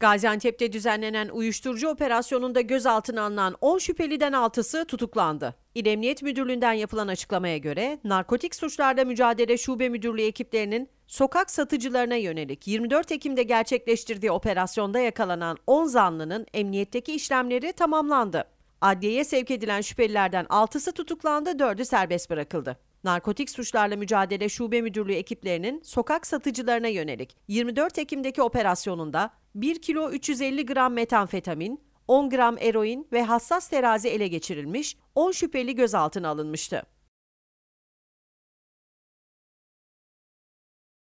Gaziantep'te düzenlenen uyuşturucu operasyonunda gözaltına alınan 10 şüpheliden 6'sı tutuklandı. İl Emniyet Müdürlüğü'nden yapılan açıklamaya göre Narkotik Suçlarda Mücadele Şube Müdürlüğü ekiplerinin sokak satıcılarına yönelik 24 Ekim'de gerçekleştirdiği operasyonda yakalanan 10 zanlının emniyetteki işlemleri tamamlandı. Adliyeye sevk edilen şüphelilerden 6'sı tutuklandı, 4'ü serbest bırakıldı. Narkotik Suçlarla Mücadele Şube Müdürlüğü ekiplerinin sokak satıcılarına yönelik 24 Ekim'deki operasyonunda 1 kilo 350 gram metanfetamin, 10 gram eroin ve hassas terazi ele geçirilmiş, 10 şüpheli gözaltına alınmıştı.